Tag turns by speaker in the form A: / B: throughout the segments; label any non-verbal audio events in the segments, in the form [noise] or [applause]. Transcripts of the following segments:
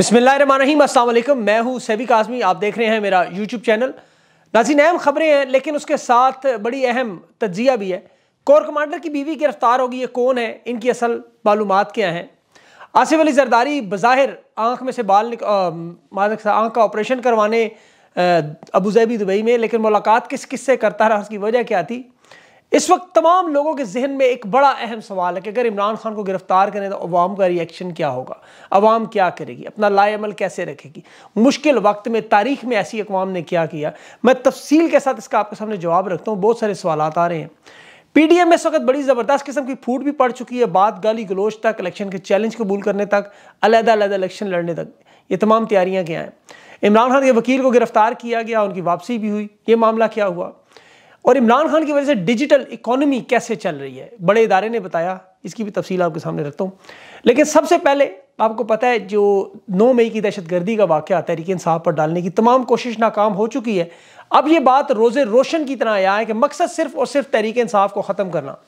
A: बिस्मिल्लाम असलम मैं हूँ सैबी आज़मी आप देख रहे हैं मेरा यूट्यूब चैनल नाजिन अहम खबरें हैं लेकिन उसके साथ बड़ी अहम तजिया भी है कोर कमांडर की बीवी गिरफ्तार होगी ये कौन है इनकी असल मालूम क्या हैं आसिफ अली जरदारी बज़ाहिर आँख में से बाल निक आँख का ऑपरेशन करवाने अबू दुबई में लेकिन मुलाकात किस किस से करता रहा उसकी वजह क्या थी इस वक्त तमाम लोगों के जहन में एक बड़ा अहम सवाल है कि अगर इमरान खान को गिरफ्तार करें तो अवाम का रिएक्शन क्या होगा अवाम क्या करेगी अपना लाएमल कैसे रखेगी मुश्किल वक्त में तारीख में ऐसी अकवाम ने क्या किया मैं तफसील के साथ इसका आपके सामने जवाब रखता हूँ बहुत सारे सवाल आ रहे हैं पीडीएम में इस वक्त बड़ी ज़बरदस्त किस्म की फूट भी पड़ चुकी है बात गाली गलोच तक इलेक्शन के चैलेंज कबूल करने तक अलहदा इलेक्शन लड़ने तक ये तमाम तैयारियाँ क्या हैं इमरान खान के वकील को गिरफ्तार किया गया उनकी वापसी भी हुई ये मामला क्या हुआ और इमरान खान की वजह से डिजिटल इकोनॉमी कैसे चल रही है बड़े इदारे ने बताया इसकी भी तफसील आपके सामने रखता हूँ लेकिन सबसे पहले आपको पता है जो 9 मई की दहशत गर्दी का वाक़ तहरीक इंसाफ पर डालने की तमाम कोशिश नाकाम हो चुकी है अब ये बात रोज़ रोशन की तरह आया है कि मकसद सिर्फ और सिर्फ तहरीक इंसाफ को ख़त्म करना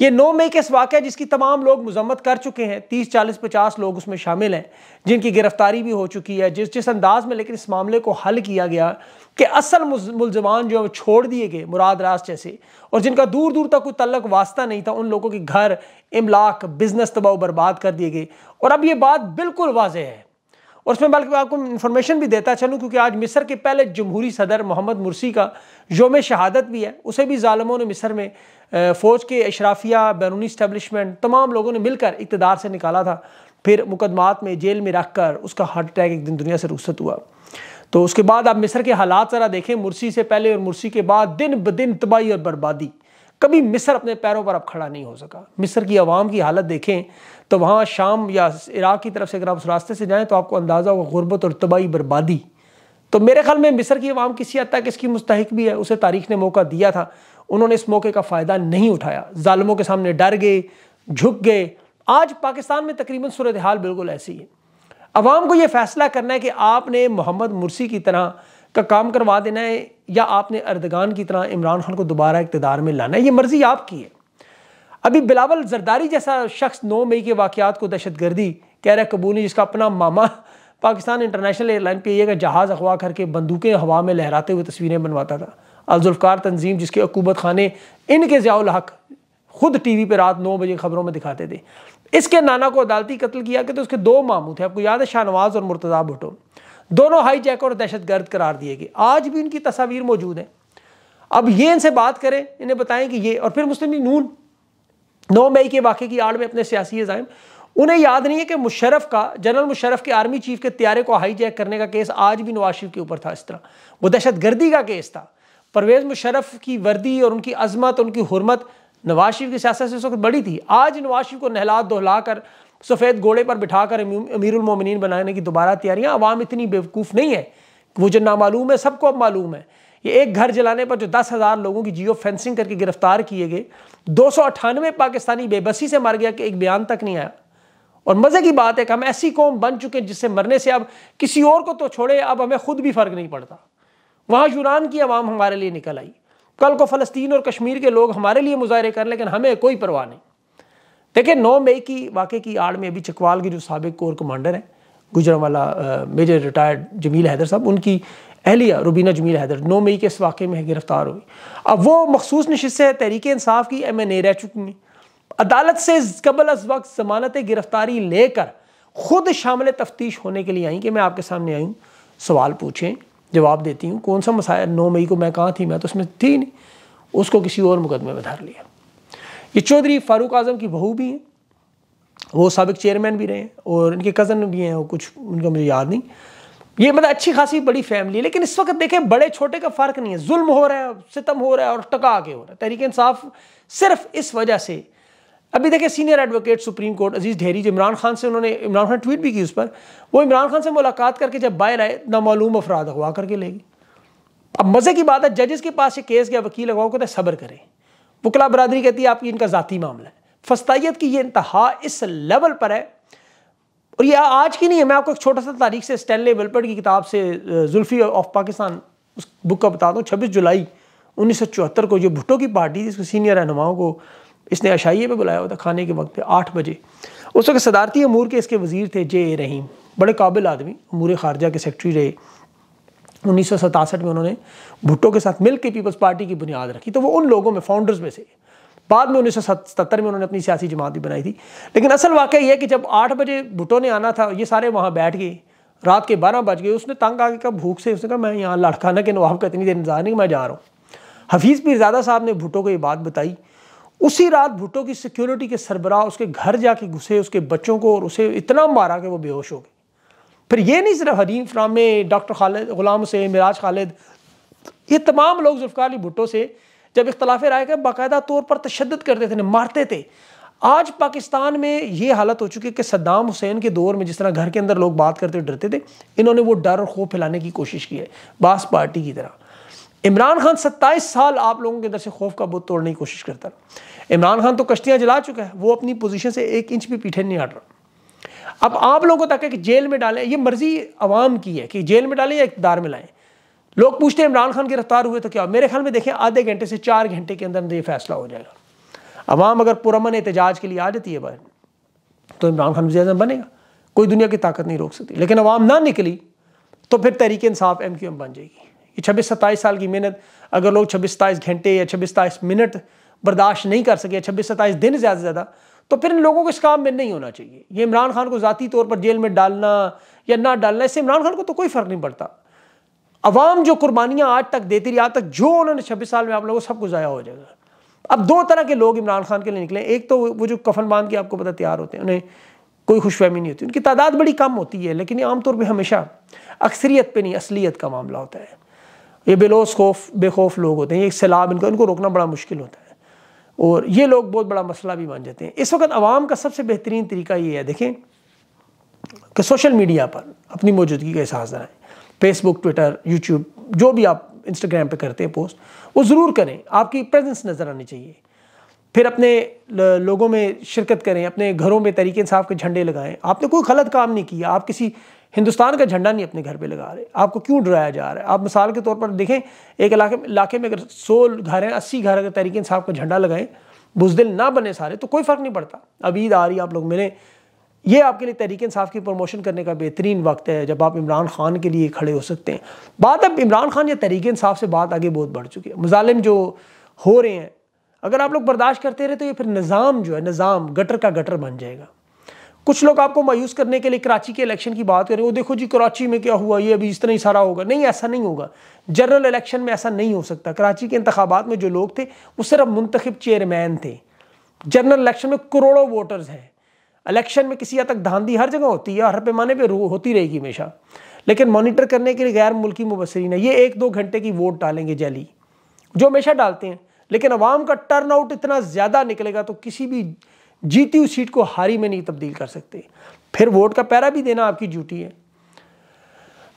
A: ये नो मई इस वाक़ जिसकी तमाम लोग मजम्मत कर चुके हैं तीस चालीस पचास लोग उसमें शामिल हैं जिनकी गिरफ्तारी भी हो चुकी है जिस जिस अंदाज में लेकिन इस मामले को हल किया गया कि असल मुलजमान जो है छोड़ दिए गए मुराद रास जैसे और जिनका दूर दूर तक कोई तल्लक वास्ता नहीं था उन लोगों के घर इमलाक बिजनेस तबाह बर्बाद कर दिए गए और अब ये बात बिल्कुल वाजह है और उसमें बल्कि आपको इन्फॉर्मेशन भी देता चलूँ क्योंकि आज मिस्र के पहले जमहूरी सदर मोहम्मद मुरसी का योम शहादत भी है उसे भी ालमों ने मिस्र में फ़ौज के अशराफिया बैरूनी इस्टबलिशमेंट तमाम लोगों ने मिलकर इकतदार से निकाला था फिर मुकदमात में जेल में रख कर उसका हार्ट अटैक एक दिन दुनिया से रुखसत हुआ तो उसके बाद आप मिस्र के हालात ज़रा देखें मुर्सी से पहले और मुर्सी के बाद दिन ब दिन तबाही और बर्बादी कभी मिस्र अपने पैरों पर अब खड़ा नहीं हो सका मिस्र की आवाम की हालत देखें तो वहाँ शाम या इराक़ की तरफ से अगर आप उस रास्ते से जाएँ तो आपको अंदाज़ा होगा गुरबत और तबाही बर्बादी तो मेरे ख्याल में मिस्र की आवाम किसी हद तक इसकी मुस्तक भी है उसे तारीख ने मौका दिया था उन्होंने इस मौके का फ़ायदा नहीं उठाया ालमों के सामने डर गए झुक गए आज पाकिस्तान में तकरीबन सूरत हाल बिल्कुल ऐसी है अवाम को यह फ़ैसला करना है कि आपने मोहम्मद मुरसी की तरह का काम करवा देना है या आपने अर्दगान की तरह इमरान खान को दोबारा इकतदार में लाना है ये मर्ज़ी आपकी है अभी बिलावल जरदारी जैसा शख्स नौ मई के वाकत को दहशत गर्दी कह रहा है नहीं जिसका अपना मामा पाकिस्तान इंटरनेशनल एयरलाइन पे यह जहाज़ अगवा करके बंदूकें हवा में लहराते हुए तस्वीरें बनवाता था अलजुल्फ़ार तंजीम जिसके अकूबत खाने इनके ज़ियाल हक खुद टी वी पर रात नौ बजे खबरों में दिखाते थे इसके नाना को अदालती कत्ल किया गया तो उसके दो मामू थे आपको याद है शाहनवाज और मुर्तज़ा भुटो दोनों हाई जैक और दहशत गर्द करार दिए गए आज भी इनकी तस्वीर मौजूद हैं अब ये इनसे बात करें इन्हें बताएं कि ये और फिर मुस्लिम नून नौ मई के वाक़े की आड़ में अपने सियासी अजायम उन्हें याद नहीं है कि मुशरफ का जनरल मुशरफ के आर्मी चीफ के त्यारे को हाईजैक करने का केस आज भी नवाज शरीफ के ऊपर था इस तरह वो दहशत गर्दी का केस था परवेज़ मुशरफ की वर्दी और उनकी अजमत उनकी हरमत नवाज शरीफ की सियासत से उस वक्त बड़ी थी आज नवाज शरीफ को नहला दोहला कर सफ़ेद घोड़े पर बिठा कर अमीरमिन बनाने की दोबारा तैयारियाँ आवाम इतनी बेवकूफ़ नहीं है वो जो नामालूम है सबको अब मालूम है ये एक घर जलाने पर जो दस हज़ार लोगों की जियो फेंसिंग करके गिरफ्तार किए गए दो सौ अठानवे पाकिस्तानी बेबसी से मर गया कि एक बयान तक नहीं आया और मज़े की बात है कि हम ऐसी कौम बन चुके हैं जिससे मरने से अब किसी और को तो छोड़े अब हमें खुद भी फ़र्क नहीं पड़ता वहाँ यूनान की आवाम हमारे लिए निकल आई कल को फ़लस्तीन और कश्मीर के लोग हमारे लिए मुजाहरे कर लेकिन हमें कोई परवाह नहीं देखिए नौ मई की वाकई की आड़ में अभी चकवाल के जो सबक कोर कमांडर हैं गुजरावाला मेजर रिटायर्ड जमील हैदर साहब उनकी अहलिया रुबीना जमील हैदर नौ मई के इस वाक़े में गिरफ़्तार हुई अब वो मखसूस नशस्त है तहरीक इंसाफ की एम एन ए रह चुकी हैं अदालत से कबल अज वक्त जमानत गिरफ़्तारी लेकर ख़ुद शामिल तफ्तीश होने के लिए आई कि मैं आपके सामने आई हूँ सवाल पूछें जवाब देती हूँ कौन सा मसाया नौ मई को मैं कहाँ थी मैं तो उसमें थी नहीं उसको किसी और मुकदमे में धर लिया ये चौधरी फारूक आज़म की बहू भी हैं वो सबक चेयरमैन भी रहे हैं और इनके कज़न भी हैं वो कुछ उनका मुझे याद नहीं ये मतलब अच्छी खासी बड़ी फैमिली है लेकिन इस वक्त देखें बड़े छोटे का फ़र्क नहीं है जुल्म हो रहा है सितम हो रहा है और टका के हो रहा है तहरीक इंसाफ सिर्फ इस वजह से अभी देखें senior advocate supreme court Aziz Dheri Imran Khan से उन्होंने इमरान खान ट्वीट भी की उस पर वो इमरान खान से मुलाकात करके जब बाहर आए नामूम अफराद अगवा करके ले गए अब मज़े की बात है जजेस के पास ये केस गया वकील अगवा को तो सब्र करें वकला बरदरी कहती है आपकी इनका ज़ाती मामला है फस्तायत की ये इंतहा इस लेवल पर है और ये आज की नहीं है मैं आपको एक छोटा सा तारीख से स्टैनले वेलपर्ड की किताब से जुल्फी ऑफ पाकिस्तान उस बुक का बताता हूँ छब्बीस जुलाई उन्नीस को जो भुट्टो की पार्टी थी उसके सीनियर रहनुमाओं को इसने अशाइये पे बुलाया हुआ था खाने के वक्त पे आठ बजे उस वक्त सदारती अमूर के इसके वजीर थे जे ए रहीम बड़े काबिल आदमी अमूर खारजा के सेक्रेटरी रहे उन्नीस में उन्होंने भुट्टो के साथ मिल के पीपल्स पार्टी की बुनियाद रखी तो वो उन लोगों में फाउंडर्स में से बाद में उन्नीस में उन्होंने अपनी सियासी जमात भी बनाई थी लेकिन असल वाक़ यह कि जब आठ बजे भुटो ने आना था ये सारे वहाँ बैठ गए रात के बारह बज गए उसने तंग आके कहा भूख से उसने कहा मैं यहाँ ना के नवाब का इतनी देर इंतजार नहीं मैं जा रहा हूँ हफीज़ पीरजादा साहब ने भुटो को ये बात बताई उसी रात भुटो की सिक्योरिटी के सरबराह उसके घर जाके घुसे उसके बच्चों को और उसे इतना मारा कि वो बेहोश हो गए फिर ये नहीं सिर्फ हरीम फ्रामे डॉक्टर खालिद गुलाम हुसैन मिराज खालिद ये तमाम लोग जुल्फ़ार अली भुटो से जब इख्तलाफ राय का बाकायदा तौर पर तशद करते थे मारते थे आज पाकिस्तान में ये हालत हो चुकी है कि सद्दाम हुसैन के दौर में जिस तरह घर के अंदर लोग बात करते डरते थे इन्होंने वो डर और खौफ फैलाने की कोशिश की है बास पार्टी की तरह इमरान खान सत्ताईस साल आप लोगों के अंदर से खौफ का बुत तोड़ने की कोशिश करता रहा इमरान खान तो कश्तियाँ जला चुका है वो अपनी पोजिशन से एक इंच भी पीठे नहीं हट रहा अब आप लोगों को तक है कि जेल में डालें ये मर्जी आवाम की है कि जेल में डालें या इकदार में लाएं लोग पूछते हैं इमरान खान गिरफ्तार हुए तो क्या मेरे ख्याल में देखें आधे घंटे से चार घंटे के अंदर ये फैसला हो जाएगा अवाम अगर पुरमन एहतजाज के लिए आ जाती है बाहर तो इमरान खान वजी बनेगा कोई दुनिया की ताकत नहीं रोक सकती लेकिन अवाम ना निकली तो फिर Tehreek Insaf M Q M बन जाएगी ये छब्बीस सत्ताईस साल की मेहनत अगर लोग छब्बीस सत्ताईस घंटे या छब्बीस सत्ताईस मिनट बर्दाश्त नहीं कर सके छब्बीस सत्ताईस दिन ज़्यादा से ज़्यादा तो फिर इन लोगों को इस काम में नहीं होना चाहिए ये इमरान खान को ज़ाती तौर पर जेल में डालना या ना डालना इससे इमरान खान को तो कोई फ़र्क नहीं पड़ता अवाम जो कुर्बानियाँ आज तक देती रही आज तक जो उन्होंने छब्बीस साल में आप लोगों को सब कुछ ज़ाया हो जाएगा अब दो तरह के लोग इमरान खान के लिए निकले एक तो वो जो कफन बांध के आपको पता तैयार होते हैं उन्हें कोई खुशफहमी नहीं होती उनकी तादाद बड़ी कम होती है लेकिन आमतौर पर हमेशा अक्सरीत पर नहीं असलियत का मामला होता है ये बेलोस खौफ बेखौफ लोग होते हैं ये सैलाब इनको इनको रोकना बड़ा मुश्किल होता है और ये लोग बहुत बड़ा मसला भी मान जाते हैं इस वक्त आवाम का सबसे बेहतरीन तरीका ये है देखें कि सोशल मीडिया पर अपनी मौजूदगी का एहसास दिलाएं फेसबुक ट्विटर यूट्यूब जो भी आप इंस्टाग्राम पे करते हैं पोस्ट वो ज़रूर करें आपकी प्रेजेंस नज़र आनी चाहिए फिर अपने लोगों में शिरकत करें अपने घरों में तरीके साफ के झंडे लगाएं आपने कोई गलत काम नहीं किया आप किसी हिंदुस्तान का झंडा नहीं अपने घर पे लगा रहे आपको क्यों डराया जा रहा है आप मिसाल के तौर पर देखें एक इलाके में इलाके में अगर सौ घर हैं अस्सी घर अगर तरीके साहब का झंडा लगाएं बुजदिल ना बने सारे तो कोई फ़र्क नहीं पड़ता अब ईद आ रही आप लोग मैंने ये आपके लिए तहरीक इंसाफ की प्रमोशन करने का बेहतरीन वक्त है जब आप इमरान खान के लिए खड़े हो सकते हैं बात अब इमरान खान या तहरीक इंसाफ से बात आगे बहुत बढ़ चुकी है मुजालिम जो हो रहे हैं अगर आप लोग बर्दाश्त करते रहे तो ये फिर निज़ाम जो है निज़ाम गटर का गटर बन जाएगा कुछ लोग आपको मायूस करने के लिए कराची के इलेक्शन की बात करें वो देखो जी कराची में क्या हुआ ये अभी इस तरह ही सारा होगा नहीं ऐसा नहीं होगा जनरल इलेक्शन में ऐसा नहीं हो सकता कराची के इंतबात में जो लोग थे वो सिर्फ मुंतखब चेयरमैन थे जनरल इलेक्शन में करोड़ों वोटर्स हैं इलेक्शन में किसी हद तक धांधी हर जगह होती है हर पैमाने पर होती रहेगी हमेशा लेकिन मॉनिटर करने के लिए गैर मुल्की मुबसरीन है ये एक दो घंटे की वोट डालेंगे जैली जो हमेशा डालते हैं लेकिन अवाम का टर्न आउट इतना ज़्यादा निकलेगा तो किसी भी जीती हुई सीट को हारी में नहीं तब्दील कर सकते फिर वोट का पैरा भी देना आपकी ड्यूटी है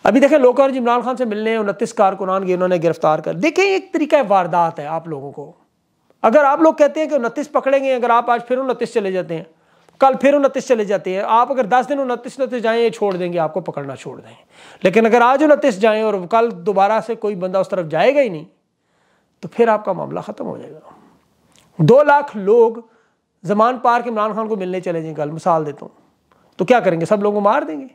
A: अभी देखें लोकर्ज इमरान खान से मिलने हैं उनतीस कारकुनान गए उन्होंने गिरफ्तार कर देखें एक तरीका वारदात है आप लोगों को अगर आप लोग कहते हैं कि उनतीस पकड़ेंगे अगर आप आज फिर उनतीस चले जाते हैं कल फिर उनतीस चले जाती है आप अगर दस दिन उनतीस उनतीस जाएँ ये छोड़ देंगे आपको पकड़ना छोड़ दें लेकिन अगर आज उनतीस जाएँ और कल दोबारा से कोई बंदा उस तरफ जाएगा ही नहीं तो फिर आपका मामला ख़त्म हो जाएगा दो लाख लोग जमान पार के इमरान खान को मिलने चले जाएंगे कल मिसाल देता हूँ तो क्या करेंगे सब लोगों को मार देंगे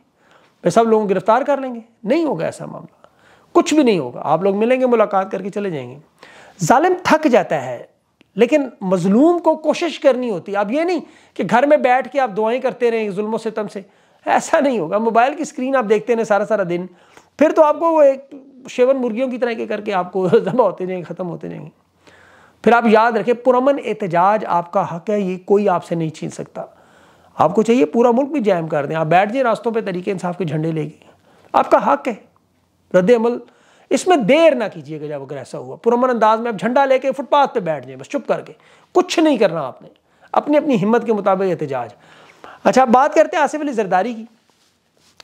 A: फिर सब लोगों को गिरफ्तार कर लेंगे नहीं होगा ऐसा मामला कुछ भी नहीं होगा आप लोग मिलेंगे मुलाकात करके चले जाएंगे जालिम थक जाता है लेकिन मजलूम को कोशिश करनी होती है अब ये नहीं कि घर में बैठ के आप दुआएं करते रहें जुल्म सितम से ऐसा नहीं होगा मोबाइल की स्क्रीन आप देखते रहें सारा सारा दिन फिर तो आपको वो एक शेवन मुर्गियों की तरह के करके आपको [laughs] जमा होते जाएंगे ख़त्म होते जाएंगे फिर आप याद रखें पुरमन एहतजाज आपका हक है ये कोई आपसे नहीं छीन सकता आपको चाहिए पूरा मुल्क भी जैम कर दें आप बैठ जाए रास्तों पर तरीके इंसाफ के झंडे लेके आपका हक है रद्द अमल इसमें देर ना कीजिएगा जब अगर ऐसा हुआ पुरमन अंदाज में आप झंडा लेके फुटपाथ पे बैठ जाए बस चुप करके कुछ नहीं करना आपने अपनी अपनी हिम्मत के मुताबिक एहतजाज अच्छा अब बात करते हैं आसिफ अली जरदारी की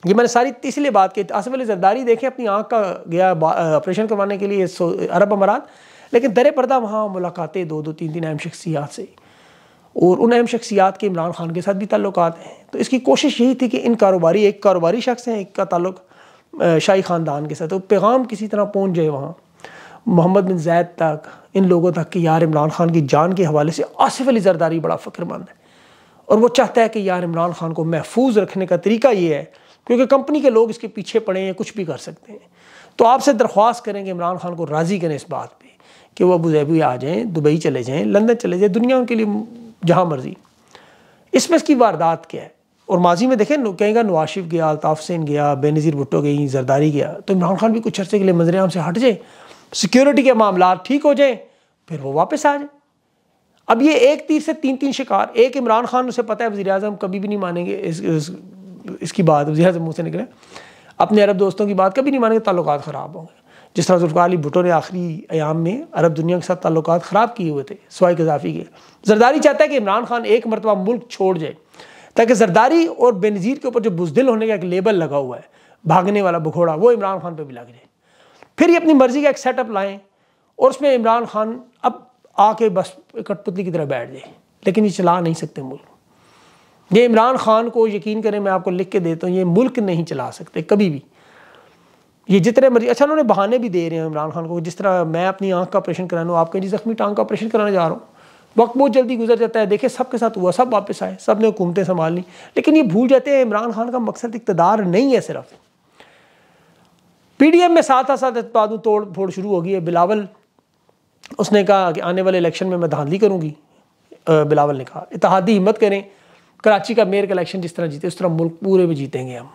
A: ये मैंने सारी इसलिए बात की आसिफ अली जरदारी देखें अपनी आँख का गया ऑपरेशन करवाने के लिए अरब अमारात लेकिन दर पर्दा वहाँ मुलाकातें दो दो तीन तीन अहम शख्सियात से और उन अहम शख्सियात के इमरान खान के साथ भी ताल्लुक हैं तो इसकी कोशिश यही थी कि इन कारोबारी एक कारोबारी शख्स हैं एक का ताल्लुक शाही ख़ानदान के साथ तो पैगाम किसी तरह पहुँच जाए वहाँ मोहम्मद बिन जैद तक इन लोगों तक कि यार इमरान खान की जान के हवाले से आसिफ अली जरदारी बड़ा फ़िक्रमंद है और वो चाहता है कि यार इमरान खान को महफूज रखने का तरीका ये है क्योंकि कंपनी के लोग इसके पीछे पड़े हैं कुछ भी कर सकते हैं तो आपसे दरख्वास्त करें कि इमरान खान को राज़ी करें इस बात पर कि वह अबूजैबी आ जाएँ दुबई चले जाएँ लंदन चले जाएँ दुनिया उनके लिए जहाँ मर्जी इसमें इसकी वारदात क्या है और माजी में देखें कहेंगे नवाज गया अलताफ़ सेन गया बेनज़ीर भुट्टो गई जरदारी गया तो इमरान खान भी कुछ अर्से के लिए मंजर आम से हट जाए सिक्योरिटी के मामला ठीक हो जाएँ फिर वो वापस आ जाए अब ये एक तीर से तीन तीन शिकार एक इमरान खान उसे पता है वजी अजम कभी भी नहीं मानेंगे इस, इस, इसकी बात वजी अजम मुँह से निकले अपने अरब दोस्तों की बात कभी नहीं मानेंगे ताल्लुक ख़राब होंगे जिस तरह जुल्फ़ार अली भुटो ने आखिरी आयाम में अरब दुनिया के साथ ताल्लुक ख़राब किए हुए थे सवाई कजाफी के जरदारी चाहता है कि इमरान खान एक मरतबा मुल्क छोड़ जाए ताकि जरदारी और बेनज़ीर के ऊपर जो बुजदिल होने का एक लेबल लगा हुआ है भागने वाला भगोड़ा वो इमरान खान पर भी लग जाए फिर ये अपनी मर्ज़ी का एक सेटअप लाएँ और उसमें इमरान खान अब आके बस कठपुतली की तरह बैठ जाए लेकिन ये चला नहीं सकते मुल्क ये इमरान खान को यकीन करें मैं आपको लिख के देता हूँ ये मुल्क नहीं चला सकते कभी भी ये जितने मर्जी अच्छा उन्होंने बहाने भी दे रहे हैं इमरान खान को जिस तरह मैं अपनी आँख का ऑपरेशन कराना हूँ आप कहीं जख्मी टांग का ऑपरेशन कराने जा रहा हूँ वक्त बहुत जल्दी गुजर जाता है देखे सब के साथ हुआ सब वापस आए सब ने हुकूमतें संभाल ली लेकिन ये भूल जाते हैं इमरान खान का मकसद इकतदार नहीं है सिर्फ पीडीएम में साथ साथ इतबादों तोड़ फोड़ शुरू हो गई है बिलावल उसने कहा कि आने वाले इलेक्शन में मैं धांधली करूँगी बिलावल ने कहा इतिहादी हिम्मत करें कराची का मेयर का इलेक्शन जिस तरह जीते उस तरह मुल्क पूरे में जीतेंगे हम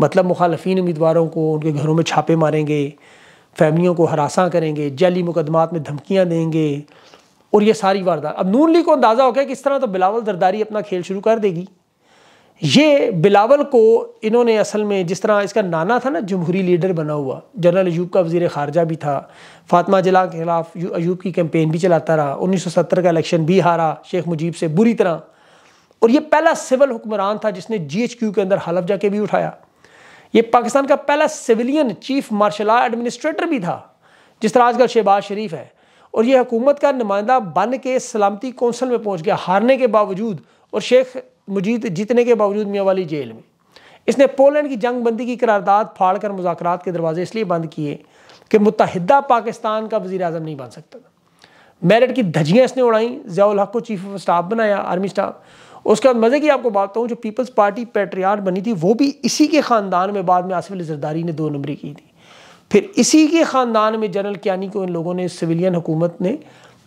A: मतलब मुखालफी उम्मीदवारों को उनके घरों में छापे मारेंगे फैमिलियों को हरासा करेंगे जली मुकदमात में धमकियाँ देंगे और ये सारी वारदात अब नून लीग को अंदाज़ा हो गया कि इस तरह तो बिलावल दरदारी अपना खेल शुरू कर देगी ये बिलावल को इन्होंने असल में जिस तरह इसका नाना था ना जमहूरी लीडर बना हुआ जनरल अयूब का वजीर खारजा भी था फातमा जला के खिलाफ अयूब की कैंपेन भी चलाता रहा उन्नीस सौ सत्तर का इलेक्शन भी हारा शेख मुजीब से बुरी तरह और ये पहला सिविल हुक्मरान था जिसने जी एच क्यू के अंदर हलफ जाके भी उठाया ये पाकिस्तान का पहला सिविलियन चीफ मार्शल एडमिनिस्ट्रेटर भी था जिस तरह आजकल शहबाज शरीफ है और ये हुकूमत का नुमाइंदा बन के सलामती कौंसल में पहुँच गया हारने के बावजूद और शेख मुजीद जीतने के बावजूद मियाँ वाली जेल में इसने पोलैंड की जंग बंदी की करारदाद फाड़ कर मुजाकर के दरवाजे इसलिए बंद किए कि मुतहदा पाकिस्तान का वजी अजम नहीं बन सकता था मेरिट की धजियाँ इसने उड़ाई जयाल हक को चीफ ऑफ स्टाफ बनाया आर्मी स्टाफ उसके बाद मज़े की आपको बात हूँ जो पीपल्स पार्टी पेट्रियाट बनी थी वो भी इसी के ख़ानदान में बाद में आसिफ अली जरदारी ने दो नंबरी की थी फिर इसी के ख़ानदान में जनरल कियानी को इन लोगों ने सिविलियन हुकूमत ने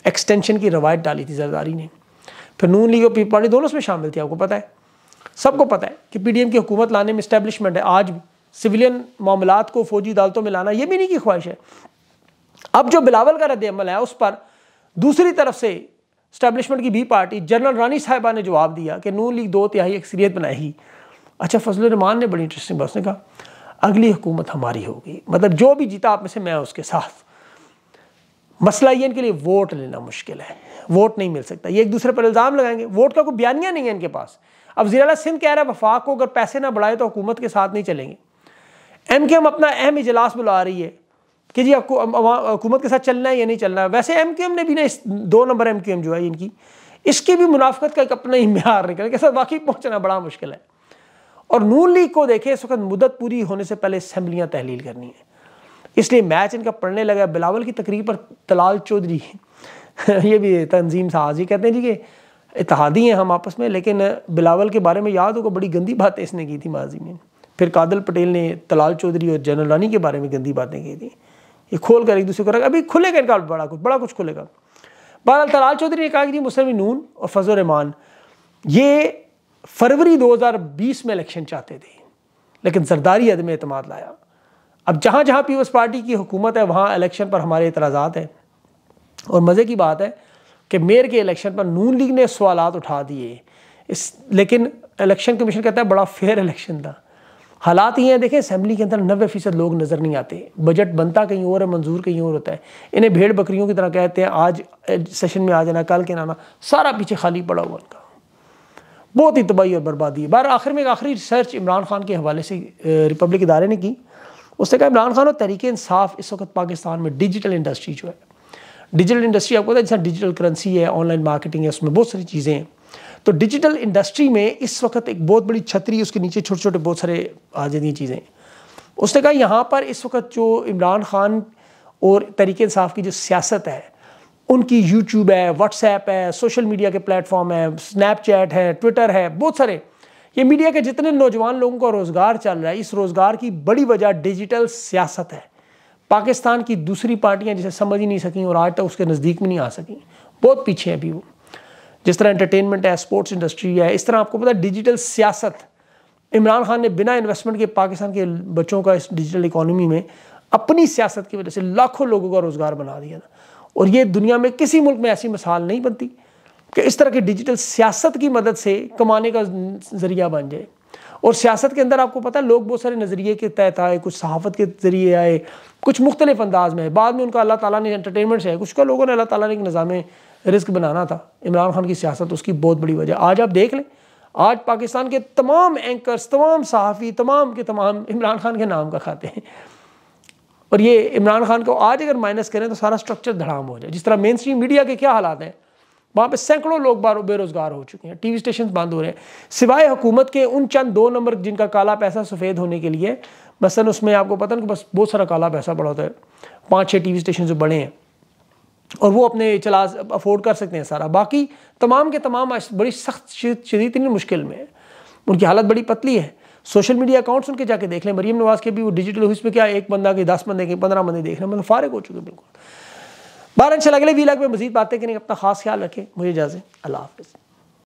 A: एक्सटेंशन की रवायत डाली थी जरदारी ने फिर नून लीग और पीपल पार्टी दोनों उसमें शामिल थे आपको पता है सबको पता है कि पी की हुकूमत लाने में इस्टेबलिशमेंट है आज भी सिविलियन मामला को फौजी अदालतों में लाना ये भी नहीं की ख्वाहिश है अब जो बिलावल का रद्द अमल है उस पर दूसरी तरफ से स्टैब्लिशमेंट की बी पार्टी जनरल रानी साहिबा ने जवाब दिया कि नून लीग दो तिहाई अक्सरियत बनाएगी अच्छा फजल रमान ने बड़ी इंटरेस्टिंग बात ने कहा अगली हुकूमत हमारी होगी मतलब जो भी जीता आप में से मैं उसके साथ मसला ये इनके लिए वोट लेना मुश्किल है वोट नहीं मिल सकता ये एक दूसरे पर इल्ज़ाम लगाएंगे वोट का कोई बयानिया नहीं है इनके पास अब जीरा सिंध कह रहा है वफाक को अगर पैसे ना बढ़ाए तो हुकूमत के साथ नहीं चलेंगे एम के एम अपना अहम इजलास बुला रही है कि जी आपको हुकूमत के साथ चलना है या नहीं चलना है वैसे एम क्यू एम ने भी ना इस दो नंबर एम क्यू एम जो है इनकी इसकी भी मुनाफ़त का एक अपना ही [laughs] म्यार निकल के साथ वाकई पहुँचना बड़ा मुश्किल है और नून लीग को देखें इस वक्त मुदत पूरी होने से पहले असम्बलियाँ तहलील करनी है इसलिए मैच इनका पढ़ने लगा बिलावल की तकरीब पर तलाल चौधरी [laughs] ये भी तंजीम ही कहते हैं जी के इतिहादी हैं हम आपस में लेकिन बिलावल के बारे में याद होगा बड़ी गंदी बातें इसने की थी माजी में फिर कादल पटेल ने तलाल चौधरी और जनरल रानी के बारे में गंदी बातें की थी ये खोल कर एक दूसरे को रखा अभी खुलेगा इनका बड़ा कुछ बड़ा कुछ खुलेगा बहरहाल तलाल चौधरी ने कहा कि जी मुस्लिम नून और फजल रमान ये फरवरी 2020 में इलेक्शन चाहते थे लेकिन जरदारी अदम अतमाद लाया अब जहाँ जहाँ पीपल्स पार्टी की हुकूमत है वहाँ इलेक्शन पर हमारे इतराज़ात हैं और मज़े की बात है कि मेयर के इलेक्शन पर नून लीग ने सवाल उठा दिए इस लेकिन इलेक्शन कमीशन कहता है बड़ा फेयर इलेक्शन था हालात ये हैं देखें असम्बली के अंदर नबे फ़ीसद लोग नज़र नहीं आते बजट बनता कहीं और है मंजूर कहीं और होता है इन्हें भेड़ बकरियों की तरह कहते हैं आज सेशन में आ जाना कल के नाना सारा पीछे खाली पड़ा हुआ उनका बहुत ही तबाही और बर्बादी है बहर आखिर में एक आखिरी रिसर्च इमरान खान के हवाले से रिपब्लिक इदारे ने की उसने कहा इमरान खान और तरीके इंसाफ इस वक्त पाकिस्तान में डिजिटल इंडस्ट्री जो है डिजिटल इंडस्ट्री आपको पता है जैसा डिजिटल करेंसी है ऑनलाइन मार्केटिंग है उसमें बहुत सारी चीज़ें हैं तो डिजिटल इंडस्ट्री में इस वक्त एक बहुत बड़ी छतरी उसके नीचे छोटे छोटे बहुत सारे आ जाती चीज़ें उसने कहा यहाँ पर इस वक्त जो इमरान खान और तरीके इंसाफ की जो सियासत है उनकी यूट्यूब है व्हाट्सएप है सोशल मीडिया के प्लेटफॉर्म है स्नैपचैट है ट्विटर है बहुत सारे ये मीडिया के जितने नौजवान लोगों का रोज़गार चल रहा है इस रोज़गार की बड़ी वजह डिजिटल सियासत है पाकिस्तान की दूसरी पार्टियां जिसे समझ ही नहीं सकें और आज तक उसके नज़दीक में नहीं आ सकी बहुत पीछे हैं अभी वो जिस तरह एंटरटेनमेंट है स्पोर्ट्स इंडस्ट्री है इस तरह आपको पता है डिजिटल सियासत इमरान खान ने बिना इन्वेस्टमेंट के पाकिस्तान के बच्चों का इस डिजिटल इकोनॉमी में अपनी सियासत की वजह से लाखों लोगों का रोज़गार बना दिया था और ये दुनिया में किसी मुल्क में ऐसी मिसाल नहीं बनती कि इस तरह की डिजिटल सियासत की मदद से कमाने का जरिया बन जाए और सियासत के अंदर आपको पता है लोग बहुत सारे नज़रिए के तहत आए कुछ सहाफ़त के ज़रिए आए कुछ मुख्तलिफ अंदाज में बाद में उनका अल्लाह ताला ने एंटरटेनमेंट से कुछ का लोगों ने अल्लाह ताला ने एक निज़ाम रिस्क बनाना था इमरान खान की सियासत उसकी बहुत बड़ी वजह आज आप देख लें आज पाकिस्तान के तमाम एंकर्स तमाम सहाफ़ी तमाम के तमाम इमरान खान के नाम का खाते हैं और ये इमरान खान को आज अगर माइनस करें तो सारा स्ट्रक्चर धड़ाम हो जाए जिस तरह मेन स्ट्रीम मीडिया के क्या हालात हैं वहाँ पे सैकड़ों लोग बेरोजगार हो चुके हैं टीवी स्टेशन बंद हो रहे हैं सिवाय हुकूमत के उन चंद दो नंबर जिनका काला पैसा सफ़ेद होने के लिए मसन उसमें आपको पता ना कि बस बहुत सारा काला पैसा पड़ा होता है पाँच छः टी वी स्टेशन जो बड़े हैं और वो अपने चला अफोर्ड कर सकते हैं सारा बाकी तमाम के तमाम बड़ी सख्त शदीद मुश्किल में है उनकी हालत बड़ी पतली है सोशल मीडिया अकाउंट्स उनके जाके देख लें मरीम नवाज़ के भी वो डिजिटल हुई में क्या एक बंदा के दस बंदे के पंद्रह बंदे देख रहे हैं मतलब फारग हो चुके बिल्कुल बारह इंशाल्लाह अगले वी लाख में मजीद बातें करेंगे अपना खास ख्याल रखें मुझे इजाज़त अल्लाह हाफिज़